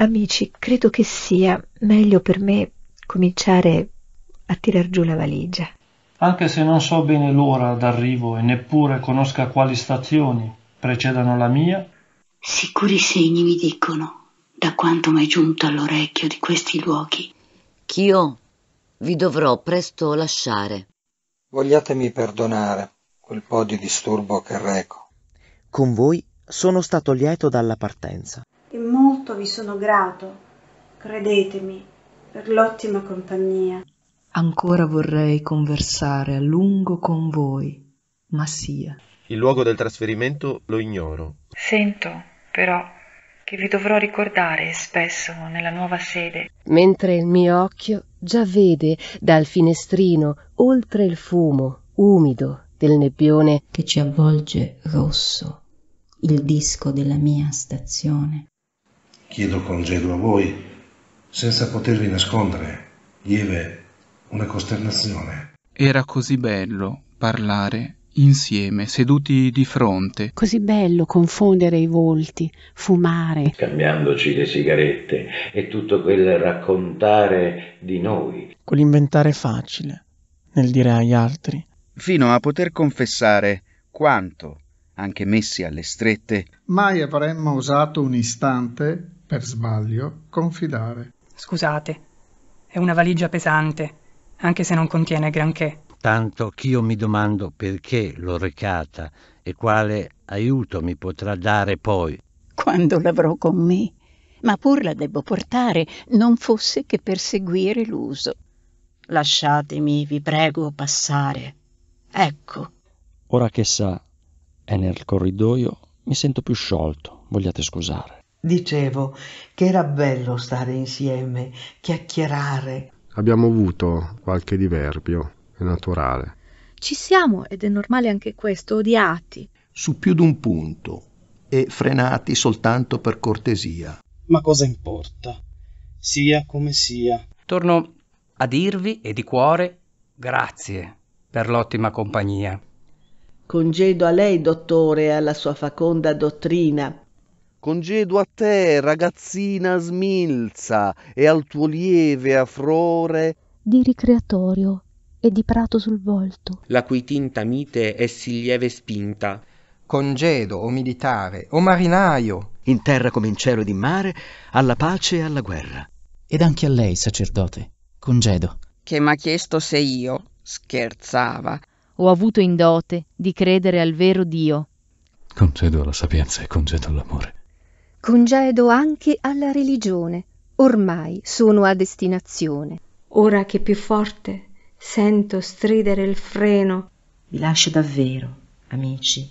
Amici, credo che sia meglio per me cominciare a tirar giù la valigia. Anche se non so bene l'ora d'arrivo e neppure conosca quali stazioni precedano la mia, sicuri segni mi dicono, da quanto m'è giunto all'orecchio di questi luoghi, ch'io vi dovrò presto lasciare. Vogliatemi perdonare quel po' di disturbo che reco. Con voi sono stato lieto dalla partenza e molto vi sono grato, credetemi, per l'ottima compagnia. Ancora vorrei conversare a lungo con voi, ma sia. Il luogo del trasferimento lo ignoro. Sento, però, che vi dovrò ricordare spesso nella nuova sede. Mentre il mio occhio già vede dal finestrino, oltre il fumo umido del nebbione che ci avvolge rosso, il disco della mia stazione chiedo congedo a voi, senza potervi nascondere, lieve, una costernazione. Era così bello parlare insieme, seduti di fronte. Così bello confondere i volti, fumare. Scambiandoci le sigarette e tutto quel raccontare di noi. Quell'inventare facile, nel dire agli altri. Fino a poter confessare quanto, anche messi alle strette, mai avremmo osato un istante per sbaglio, confidare. Scusate, è una valigia pesante, anche se non contiene granché. Tanto ch'io mi domando perché l'ho recata e quale aiuto mi potrà dare poi. Quando l'avrò con me, ma pur la debbo portare, non fosse che per seguire l'uso. Lasciatemi, vi prego, passare. Ecco. Ora che sa, è nel corridoio, mi sento più sciolto, vogliate scusare. Dicevo che era bello stare insieme, chiacchierare. Abbiamo avuto qualche diverbio, è naturale. Ci siamo ed è normale anche questo, odiati. Su più di un punto e frenati soltanto per cortesia. Ma cosa importa? Sia come sia. Torno a dirvi e di cuore grazie per l'ottima compagnia. Congedo a lei, dottore, e alla sua faconda dottrina Congedo a te, ragazzina smilza, e al tuo lieve afrore di ricreatorio e di prato sul volto, la cui tinta mite è sì lieve spinta. Congedo, o militare, o marinaio, in terra come in cielo ed in mare, alla pace e alla guerra. Ed anche a lei, sacerdote, congedo. Che m'ha chiesto se io, scherzava, ho avuto in dote di credere al vero Dio. Concedo la sapienza e congedo l'amore congedo anche alla religione, ormai sono a destinazione. Ora che più forte sento stridere il freno. Vi lascio davvero, amici.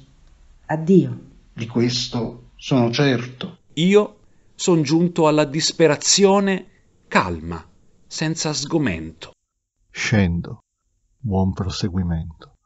Addio. Di questo sono certo. Io sono giunto alla disperazione calma, senza sgomento. Scendo. Buon proseguimento.